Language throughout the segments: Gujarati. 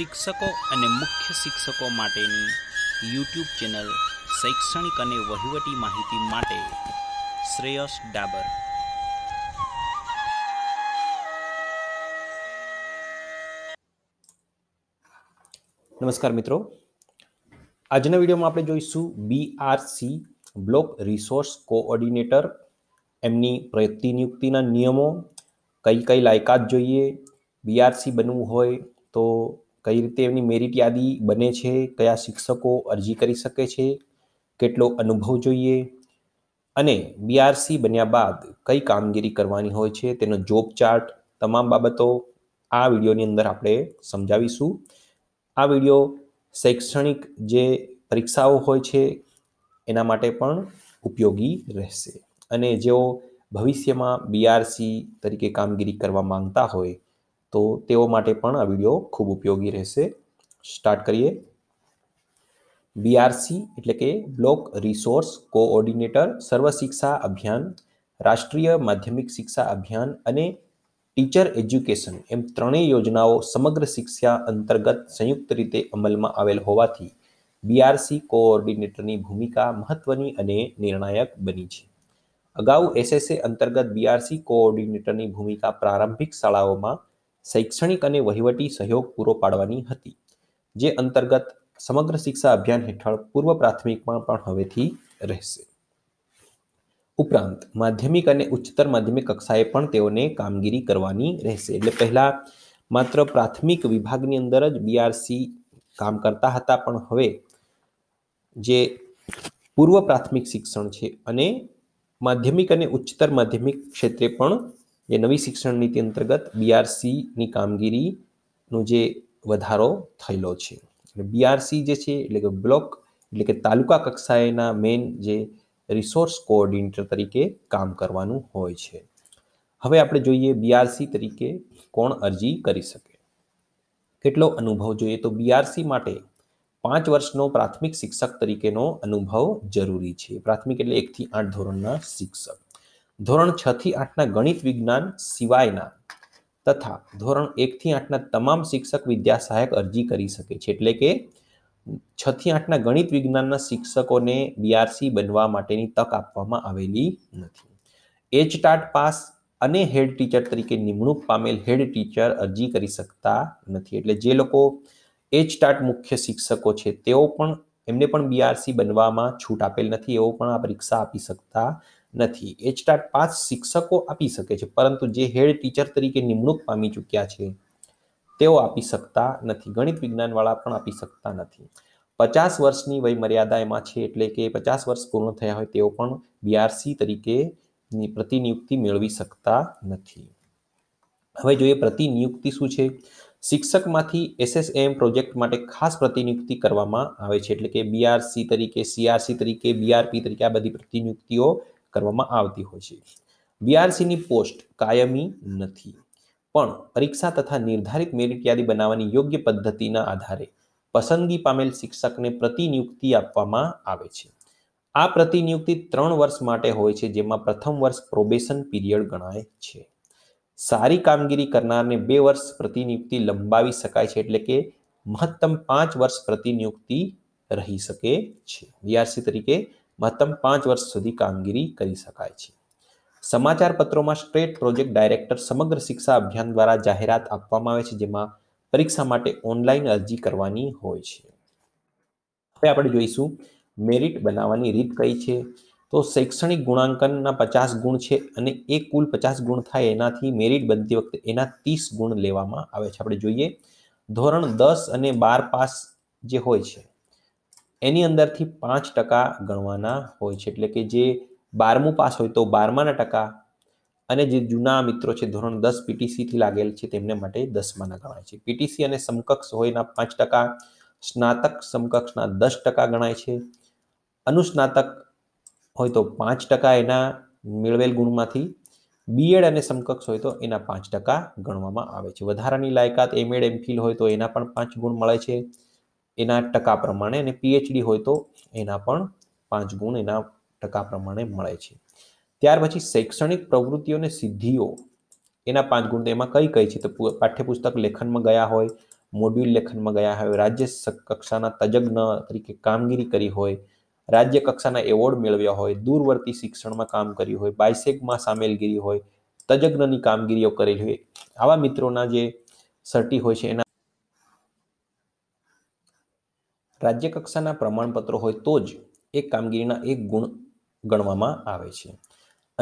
શિક્ષકો અને મુખ્ય શિક્ષકો માટેની યુટ્યુબ ચેનલ શૈક્ષણિક અને વહીવટી માહિતી માટે શ્રેયસ ડાબર નમસ્કાર મિત્રો આજના વિડીયોમાં આપણે જોઈશું બીઆરસી બ્લોક રિસોર્સ કોઓર્ડિનેટર એમની પ્રયત્તિ નિયુક્તિના નિયમો કઈ કઈ લાયકાત જોઈએ બીઆરસી બનવું હોય તો કઈ રીતે એમની મેરિટ યાદી બને છે કયા શિક્ષકો અરજી કરી શકે છે કેટલો અનુભવ જોઈએ અને બીઆરસી બન્યા બાદ કઈ કામગીરી કરવાની હોય છે તેનો જોબ ચાર્ટ તમામ બાબતો આ વિડીયોની અંદર આપણે સમજાવીશું આ વિડીયો શૈક્ષણિક જે પરીક્ષાઓ હોય છે એના માટે પણ ઉપયોગી રહેશે અને જેઓ ભવિષ્યમાં બીઆરસી તરીકે કામગીરી કરવા માંગતા હોય તો તેઓ માટે પણ આ વિડીયો ખૂબ ઉપયોગી રહેશે સ્ટાર્ટ કરીએ બીઆરસી એટલે કે બ્લોક રિસોર્સ કોઓર્ડિનેટર સર્વ શિક્ષા અભિયાન રાષ્ટ્રીય માધ્યમિક શિક્ષા અભિયાન અને ટીચર એજ્યુકેશન એમ ત્રણેય યોજનાઓ સમગ્ર શિક્ષા અંતર્ગત સંયુક્ત રીતે અમલમાં આવેલ હોવાથી બીઆરસી કોઓર્ડિનેટરની ભૂમિકા મહત્વની અને નિર્ણાયક બની છે અગાઉ એસએસએ અંતર્ગત બીઆરસી કોઓર્ડિનેટરની ભૂમિકા પ્રારંભિક શાળાઓમાં શૈક્ષણિક અને વહીવટી સહયોગ પૂરો પાડવાની હતી જે અંતર્ગત સમગ્ર શિક્ષા અભિયાન હેઠળ પૂર્વ પ્રાથમિકમાં પણ હવેથી રહેશે ઉપરાંત માધ્યમિક અને ઉચ્ચતર માધ્યમિક કક્ષાએ પણ તેઓને કામગીરી કરવાની રહેશે એટલે પહેલાં માત્ર પ્રાથમિક વિભાગની અંદર જ બીઆરસી કામ કરતા હતા પણ હવે જે પૂર્વ પ્રાથમિક શિક્ષણ છે અને માધ્યમિક અને ઉચ્ચતર માધ્યમિક ક્ષેત્રે પણ એ નવી શિક્ષણ નીતિ અંતર્ગત બીઆરસીની કામગીરીનો જે વધારો થયેલો છે એટલે બીઆરસી જે છે એટલે કે બ્લોક એટલે કે તાલુકા કક્ષાએના મેઇન જે રિસોર્સ કોઓર્ડિનેટર તરીકે કામ કરવાનું હોય છે હવે આપણે જોઈએ બીઆરસી તરીકે કોણ અરજી કરી શકે કેટલો અનુભવ જોઈએ તો બીઆરસી માટે પાંચ વર્ષનો પ્રાથમિક શિક્ષક તરીકેનો અનુભવ જરૂરી છે પ્રાથમિક એટલે એકથી આઠ ધોરણના શિક્ષક ધોરણ છ થી આઠના ગણિત વિજ્ઞાન સિવાયના તથા ધોરણ એકથી આઠના તમામ શિક્ષક વિદ્યા સહાયક અરજી કરી શકે છે એટલે કે છ થી આઠના ગણિત વિજ્ઞાનના શિક્ષકોને બીઆરસી બનવા માટેની તક આપવામાં આવેલી નથી એચ ટાટ પાસ અને હેડ ટીચર તરીકે નિમણૂક પામેલ હેડ ટીચર અરજી કરી શકતા નથી એટલે જે લોકો એચ ટાટ મુખ્ય શિક્ષકો છે તેઓ પણ એમને પણ બીઆરસી બનવામાં છૂટ આપેલ નથી એવો પણ આ પરીક્ષા આપી શકતા નથી એચટાટ પાંચ શિક્ષકો આપી શકે છે પરંતુ જે હેડ ટીચર તરીકે નિમણૂક પામી ચૂક્યા છે તેઓ આપી શકતા નથી ગણિત વિજ્ઞાનવાળા પણ આપી શકતા નથી પચાસ વર્ષની વયમર્યાદા એમાં છે એટલે કે પચાસ વર્ષ પૂર્ણ થયા હોય તેઓ પણ બીઆરસી તરીકે પ્રતિનિયુક્તિ મેળવી શકતા નથી હવે જોઈએ પ્રતિનિયુક્તિ શું છે શિક્ષકમાંથી એસએસએમ પ્રોજેક્ટ માટે ખાસ પ્રતિનિયુક્તિ કરવામાં આવે છે એટલે કે બીઆરસી તરીકે સીઆરસી તરીકે બીઆરપી તરીકે આ બધી પ્રતિનિયુક્તિઓ કરવામાં આવતી હોય છે બીઆરસીની પોસ્ટ કાયમી નથી પણ પરીક્ષા તથા નિર્ધારિત મેરિટ યાદી બનાવવાની યોગ્ય પદ્ધતિના આધારે પસંદગી પામેલ શિક્ષકને પ્રતિનિયુક્તિ આપવામાં આવે છે આ પ્રતિનિયુક્તિ ત્રણ વર્ષ માટે હોય છે જેમાં પ્રથમ વર્ષ પ્રોબેશન પીરિયડ ગણાય છે સારી કામગીરી કરનારને બે વર્ષ પ્રતિનિયુક્તિ લંબાવી શકાય છે એટલે કે મહત્તમ પાંચ વર્ષ પ્રતિનિયુક્તિ રહી શકે છે બીઆરસી તરીકે મહત્તમ પાંચ વર્ષ સુધી કામગીરી કરી શકાય છે સમાચાર પત્રોમાં સ્ટેટ પ્રોજેક્ટ ડાયરેક્ટર સમગ્ર શિક્ષા અભિયાન દ્વારા જાહેરાત આપવામાં આવે છે જેમાં પરીક્ષા માટે ઓનલાઈન અરજી કરવાની હોય છે હવે આપણે જોઈશું મેરિટ બનાવવાની રીત કઈ છે તો શૈક્ષણિક ગુણાંકનના પચાસ ગુણ છે અને એ કુલ પચાસ ગુણ થાય એનાથી મેરિટ બનતી વખતે એના ત્રીસ ગુણ લેવામાં આવે છે આપણે જોઈએ ધોરણ દસ અને બાર પાસ જે હોય છે એની અંદરથી પાંચ ટકા ગણવાના હોય છે એટલે કે જે બારમું પાસ હોય તો બારમાના ટકા અને જે જૂના મિત્રો છે ધોરણ દસ પીટીસીથી લાગેલ છે તેમને માટે દસમાના ગણાય છે પીટીસી અને સમકક્ષ હોયના પાંચ ટકા સ્નાતક સમકક્ષના દસ ટકા ગણાય છે અનુસ્નાતક હોય તો પાંચ ટકા એના મેળવેલ ગુણમાંથી બીએડ અને સમકક્ષ હોય તો એના પાંચ ટકા ગણવામાં આવે છે વધારાની લાયકાત એમએડ એમ ફિલ હોય તો એના પણ પાંચ ગુણ મળે છે એના ટકા પ્રમાણે અને પીએચડી હોય તો એના પણ પાંચ ગુણ એના ટકા પ્રમાણે મળે છે ત્યાર પછી શૈક્ષણિક પ્રવૃત્તિઓ અને સિદ્ધિઓ એના પાંચ ગુણ તો એમાં કઈ કઈ છે તો પાઠ્યપુસ્તક લેખનમાં ગયા હોય મોડ્યુલ લેખનમાં ગયા હોય રાજ્ય કક્ષાના તજજ્ઞ તરીકે કામગીરી કરી હોય રાજ્ય કક્ષાના એવોર્ડ મેળવ્યા હોય દૂરવર્તી શિક્ષણમાં કામ કર્યું હોય બાયસેકમાં સામેલગીરી હોય તજજ્ઞની કામગીરીઓ કરેલી હોય આવા મિત્રોના જે સર્ટી હોય છે એના રાજ્યકક્ષાના પ્રમાણપત્રો હોય તો જ એ કામગીરીના એક ગુણ ગણવામાં આવે છે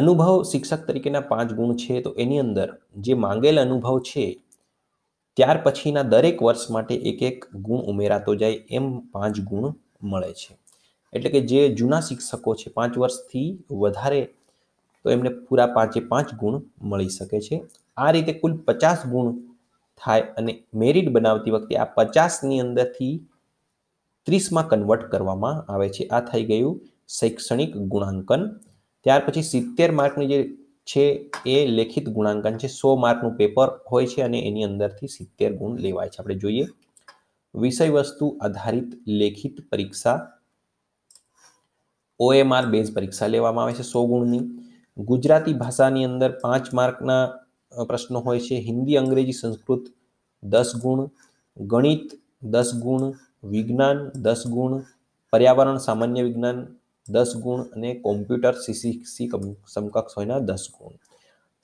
અનુભવ શિક્ષક તરીકેના પાંચ ગુણ છે તો એની અંદર જે માંગેલ અનુભવ છે ત્યાર પછીના દરેક વર્ષ માટે એક એક ગુણ ઉમેરાતો જાય એમ પાંચ ગુણ મળે છે એટલે કે જે જૂના શિક્ષકો છે પાંચ વર્ષથી વધારે તો એમને પૂરા પાંચે પાંચ ગુણ મળી શકે છે આ રીતે કુલ પચાસ ગુણ થાય અને મેરિટ બનાવતી વખતે આ પચાસની અંદરથી ત્રીસમાં કન્વર્ટ કરવામાં આવે છે આ થઈ ગયું શૈક્ષણિક ગુણાંકન ત્યાર પછી સિત્તેર માર્કની જે છે એ લેખિત ગુણાંકન છે સો માર્કનું પેપર હોય છે અને એની અંદરથી સિત્તેર ગુણ લેવાય છે આપણે જોઈએ વિષય વસ્તુ આધારિત લેખિત પરીક્ષા ઓએમઆર બેઝ પરીક્ષા લેવામાં આવે છે સો ગુણની ગુજરાતી ભાષાની અંદર પાંચ માર્કના પ્રશ્નો હોય છે હિન્દી અંગ્રેજી સંસ્કૃત દસ ગુણ ગણિત દસ ગુણ વિજ્ઞાન દસ ગુણ પર્યાવરણ સામાન્ય વિજ્ઞાન દસ ગુણ અને કોમ્પ્યુટર સીસીસી સમકક્ષ હોયના દસ ગુણ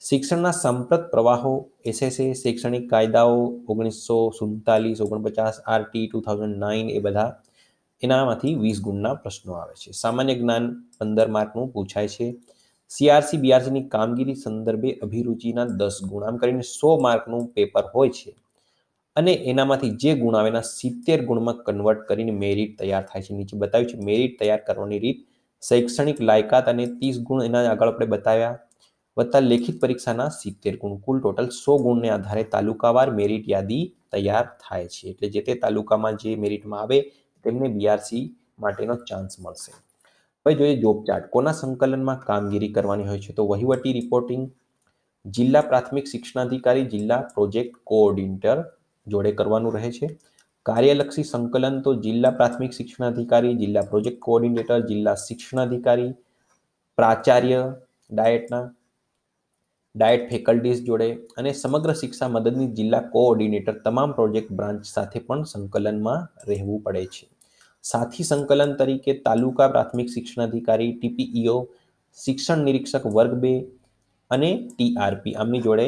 શિક્ષણના સંપ્રત પ્રવાહો એસએસએ શૈક્ષણિક કાયદાઓ ઓગણીસો સુડતાલીસ ઓગણપચાસ આરટી ટુ થાઉઝન્ડ નાઇન એ બધા એનામાંથી વીસ ગુણના પ્રશ્નો આવે છે સામાન્ય જ્ઞાન પંદર માર્કનું પૂછાય છે સીઆરસી બીઆરસીની કામગીરી સંદર્ભે અભિરુચિના દસ ગુણ આમ કરીને સો માર્કનું પેપર હોય છે અને એનામાંથી જે ગુણ આવે એના સિત્તેર ગુણમાં કન્વર્ટ કરીને મેરિટ તૈયાર થાય છે નીચે બતાવ્યું છે મેરિટ તૈયાર કરવાની રીત શૈક્ષણિક લાયકાત અને ત્રીસ ગુણ એના આગળ આપણે બતાવ્યા વત્તા લેખિત પરીક્ષાના સિત્તેર ગુણ કુલ ટોટલ સો ગુણને આધારે તાલુકાવાર મેરિટ યાદી તૈયાર થાય છે એટલે જે તે તાલુકામાં જે મેરિટમાં આવે તેમને બીઆરસી માટેનો ચાન્સ મળશે હવે જોઈએ જોબ ચાર્ટ કોના સંકલનમાં કામગીરી કરવાની હોય છે તો વહીવટી રિપોર્ટિંગ જિલ્લા પ્રાથમિક શિક્ષણાધિકારી જિલ્લા પ્રોજેક્ટ કોઓર્ડિનેટર જોડે કરવાનું રહે છે કાર્યલક્ષી સંકલન તો જિલ્લા પ્રાથમિક શિક્ષણાધિકારી જિલ્લા પ્રોજેક્ટ કોઓર્ડિનેટર જિલ્લા શિક્ષણાધિકારી પ્રાચાર્ય ડાયટના ડાયટ ફેકલ્ટીઝ જોડે અને સમગ્ર શિક્ષા મદદની જિલ્લા કોઓર્ડિનેટર તમામ પ્રોજેક્ટ બ્રાન્ચ સાથે પણ સંકલનમાં રહેવું પડે છે સાથી સંકલન તરીકે તાલુકા પ્રાથમિક શિક્ષણાધિકારી ટીપીઈઓ શિક્ષણ નિરીક્ષક વર્ગ બે અને ટીઆરપી આમની જોડે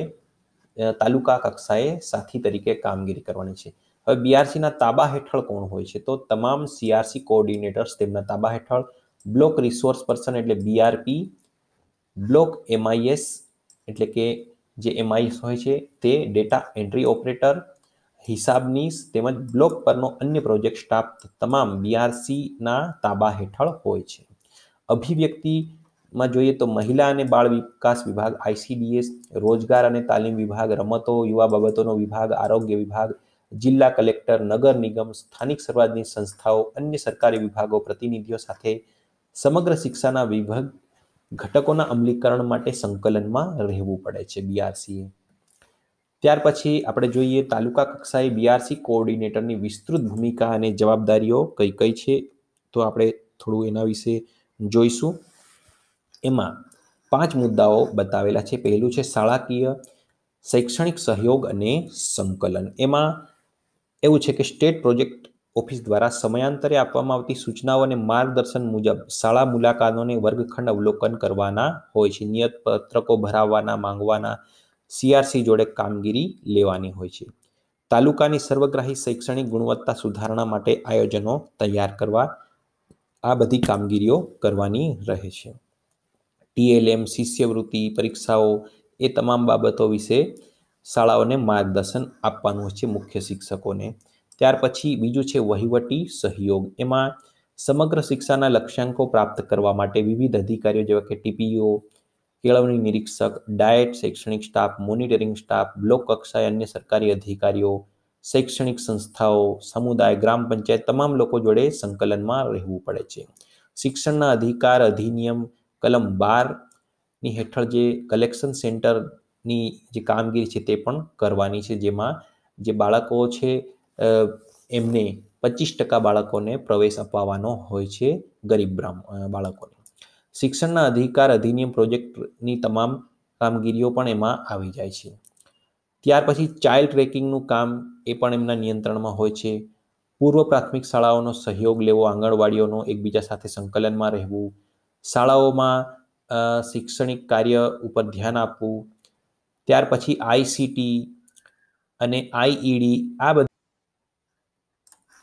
તાલુકા કક્ષાએ સાથી તરીકે કામગીરી કરવાની છે હવે બીઆરસીના તાબા હેઠળ કોણ હોય છે તો તમામ સીઆરસી કોઓર્ડિનેટર્સ તેમના તાબા હેઠળ બ્લોક રિસોર્સ પર્સન એટલે બીઆરપી બ્લોક એમઆઈએસ એટલે કે જે એમઆઈએસ હોય છે તે ડેટા એન્ટ્રી ઓપરેટર હિસાબની તેમજ બ્લોક પરનો અન્ય પ્રોજેક્ટ સ્ટાફ તમામ બીઆરસીના તાબા હેઠળ હોય છે અભિવ્યક્તિ માં જોઈએ તો મહિલા અને બાળ વિકાસ વિભાગ આઈસીડીએસ રોજગાર અને તાલીમ વિભાગ રમતો યુવા બાબતોનો વિભાગ આરોગ્ય વિભાગ જિલ્લા કલેક્ટર નગર નિગમ સ્થાનિક સ્વરાજની સંસ્થાઓ અન્ય સરકારી વિભાગો પ્રતિનિધિઓ સાથે સમગ્ર શિક્ષાના વિભાગ ઘટકોના અમલીકરણ માટે સંકલનમાં રહેવું પડે છે બીઆરસીએ ત્યાર પછી આપણે જોઈએ તાલુકા કક્ષાએ બીઆરસી કોઓર્ડિનેટરની વિસ્તૃત ભૂમિકા અને જવાબદારીઓ કઈ કઈ છે તો આપણે થોડું એના વિશે જોઈશું એમાં પાંચ મુદ્દાઓ બતાવેલા છે પહેલું છે શાળાકીય શૈક્ષણિક સહયોગ અને સંકલન એમાં એવું છે કે સ્ટેટ પ્રોજેક્ટ ઓફિસ દ્વારા સમયાંતરે આપવામાં આવતી સૂચનાઓ અને માર્ગદર્શન મુજબ શાળા મુલાકાતોને વર્ગખંડ અવલોકન કરવાના હોય છે નિયત પત્રકો ભરાવવાના માંગવાના સીઆરસી જોડે કામગીરી લેવાની હોય છે તાલુકાની સર્વગ્રાહી શૈક્ષણિક ગુણવત્તા સુધારણા માટે આયોજનો તૈયાર કરવા આ બધી કામગીરીઓ કરવાની રહે છે ટીએલએમ શિષ્યવૃત્તિ પરીક્ષાઓ એ તમામ બાબતો વિશે શાળાઓને માર્ગદર્શન આપવાનું છે મુખ્ય શિક્ષકોને ત્યાર પછી બીજું છે વહીવટી સહયોગ એમાં સમગ્ર શિક્ષાના લક્ષ્યાંકો પ્રાપ્ત કરવા માટે વિવિધ અધિકારીઓ જેવા કે ટીપીઓ કેળવણી નિરીક્ષક ડાયટ શૈક્ષણિક સ્ટાફ મોનિટરિંગ સ્ટાફ બ્લોક કક્ષાએ અન્ય સરકારી અધિકારીઓ શૈક્ષણિક સંસ્થાઓ સમુદાય ગ્રામ પંચાયત તમામ લોકો જોડે સંકલનમાં રહેવું પડે છે શિક્ષણના અધિકાર અધિનિયમ કલમ બારની હેઠળ જે કલેક્શન સેન્ટરની જે કામગીરી છે તે પણ કરવાની છે જેમાં જે બાળકો છે એમને પચીસ ટકા બાળકોને પ્રવેશ અપાવવાનો હોય છે ગરીબ બ્રાહ્મ બાળકોને શિક્ષણના અધિકાર અધિનિયમ પ્રોજેક્ટની તમામ કામગીરીઓ પણ એમાં આવી જાય છે ત્યાર પછી ચાઇલ્ડ ટ્રેકિંગનું કામ એ પણ એમના નિયંત્રણમાં હોય છે પૂર્વ પ્રાથમિક શાળાઓનો સહયોગ લેવો આંગણવાડીઓનો એકબીજા સાથે સંકલનમાં રહેવું શાળાઓમાં શૈક્ષણિક કાર્ય ઉપર ધ્યાન આપવું ત્યાર પછી આઈસીટી અને આઈઈડી આ બધા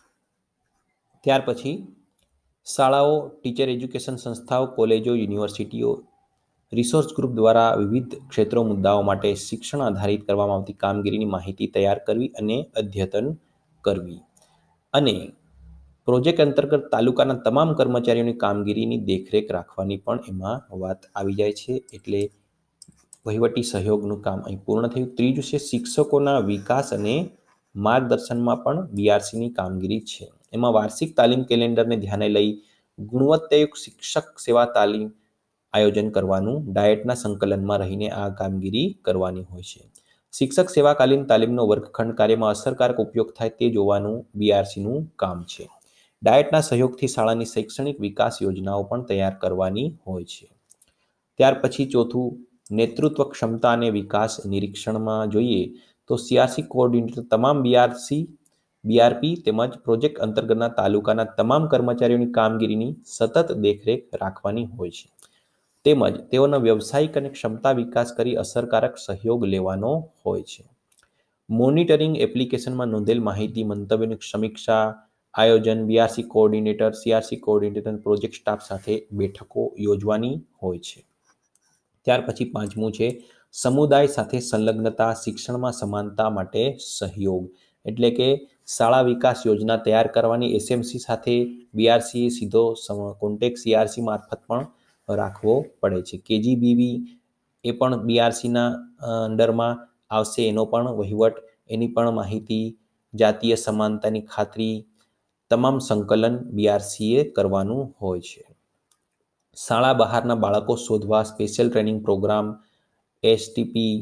ત્યાર પછી શાળાઓ ટીચર એજ્યુકેશન સંસ્થાઓ કોલેજો યુનિવર્સિટીઓ રિસોર્સ ગ્રુપ દ્વારા વિવિધ ક્ષેત્રો મુદ્દાઓ માટે શિક્ષણ આધારિત કરવામાં આવતી કામગીરીની માહિતી તૈયાર કરવી અને અદ્યતન કરવી અને પ્રોજેક્ટ અંતર્ગત તાલુકાના તમામ કર્મચારીઓની કામગીરીની દેખરેખ રાખવાની પણ એમાં વાત આવી જાય છે એટલે વહીવટી સહયોગનું કામ અહીં પૂર્ણ થયું ત્રીજું છે શિક્ષકોના વિકાસ અને માર્ગદર્શનમાં પણ બીઆરસીની કામગીરી છે એમાં વાર્ષિક તાલીમ કેલેન્ડરને ધ્યાને લઈ ગુણવત્તાયુક્ત શિક્ષક સેવા તાલીમ આયોજન કરવાનું ડાયટના સંકલનમાં રહીને આ કામગીરી કરવાની હોય છે શિક્ષક સેવાકાલીન તાલીમનો વર્ગખંડ કાર્યમાં અસરકારક ઉપયોગ થાય તે જોવાનું બીઆરસીનું કામ છે ડાયટના સહયોગથી શાળાની શૈક્ષણિક વિકાસ યોજનાઓ પણ તૈયાર કરવાની હોય છે ત્યાર પછી ચોથું નેતૃત્વ ક્ષમતા અને વિકાસ નિરીક્ષણમાં જોઈએ તો સીઆરસી કોઓર્ડિનેટર તમામ બીઆરસી બીઆરપી તેમજ પ્રોજેક્ટ અંતર્ગતના તાલુકાના તમામ કર્મચારીઓની કામગીરીની સતત દેખરેખ રાખવાની હોય છે તેમજ તેઓના વ્યવસાયિક અને ક્ષમતા વિકાસ કરી અસરકારક સહયોગ લેવાનો હોય છે મોનિટરિંગ એપ્લિકેશનમાં નોંધેલ માહિતી મંતવ્યોની સમીક્ષા આયોજન BRC coordinator CRC coordinator project staff સાથે બેઠકો યોજવાની હોય છે ત્યાર પછી પાંચમું છે સમુદાય સાથે સંલગ્નતા શિક્ષણમાં સમાનતા માટે સહયોગ એટલે કે શાળા વિકાસ યોજના તૈયાર કરવાની એસએમસી સાથે બીઆરસીએ સીધો કોન્ટેક સીઆરસી મારફત પણ રાખવો પડે છે કેજીબીવી એ પણ બીઆરસીના અંડરમાં આવશે એનો પણ વહીવટ એની પણ માહિતી જાતીય સમાનતાની ખાતરી તમામ સંકલન બીઆરસીએ કરવાનું હોય છે શાળા બહારના બાળકો શોધવા સ્પેશિયલ ટ્રેનિંગ પ્રોગ્રામ એસટીપી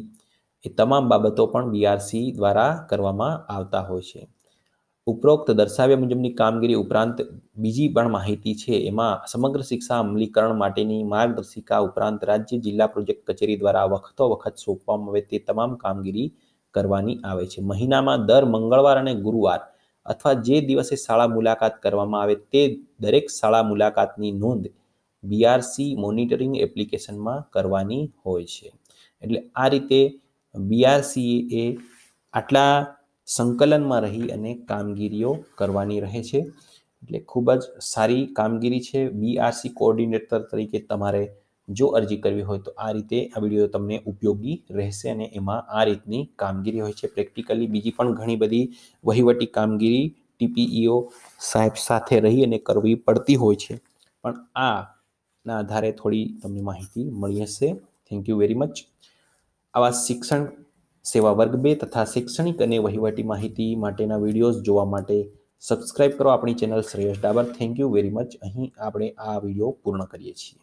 એ તમામ બાબતો પણ બીઆરસી દ્વારા કરવામાં આવતા હોય છે ઉપરોક્ત દર્શાવ્યા મુજબની કામગીરી ઉપરાંત બીજી પણ માહિતી છે એમાં સમગ્ર શિક્ષા અમલીકરણ માટેની માર્ગદર્શિકા ઉપરાંત રાજ્ય જિલ્લા પ્રોજેક્ટ કચેરી દ્વારા વખતો વખત સોંપવામાં આવે તે તમામ કામગીરી કરવાની આવે છે મહિનામાં દર મંગળવાર અને ગુરુવાર અથવા જે દિવસે શાળા મુલાકાત કરવામાં આવે તે દરેક શાળા મુલાકાતની નોંધ બીઆરસી મોનિટરિંગ એપ્લિકેશનમાં કરવાની હોય છે એટલે આ રીતે બીઆરસી એ આટલા સંકલનમાં રહી અને કામગીરીઓ કરવાની રહે છે એટલે ખૂબ જ સારી કામગીરી છે બીઆરસી કોઓર્ડિનેટર તરીકે તમારે જો અરજી કરવી હોય તો આ રીતે આ વિડીયો તમને ઉપયોગી રહેશે અને એમાં આ રીતની કામગીરી હોય છે પ્રેક્ટિકલી બીજી પણ ઘણી બધી વહીવટી કામગીરી ટીપીઈઓ સાહેબ સાથે રહી અને કરવી પડતી હોય છે પણ આના આધારે થોડી તમને માહિતી મળી હશે થેન્ક યુ વેરી મચ આવા શિક્ષણ સેવા વર્ગ બે તથા શૈક્ષણિક અને વહીવટી માહિતી માટેના વિડીયોઝ જોવા માટે સબસ્ક્રાઇબ કરો આપણી channel Shreyas Dabar thank you very much અહીં આપણે આ વિડીયો પૂર્ણ કરીએ છીએ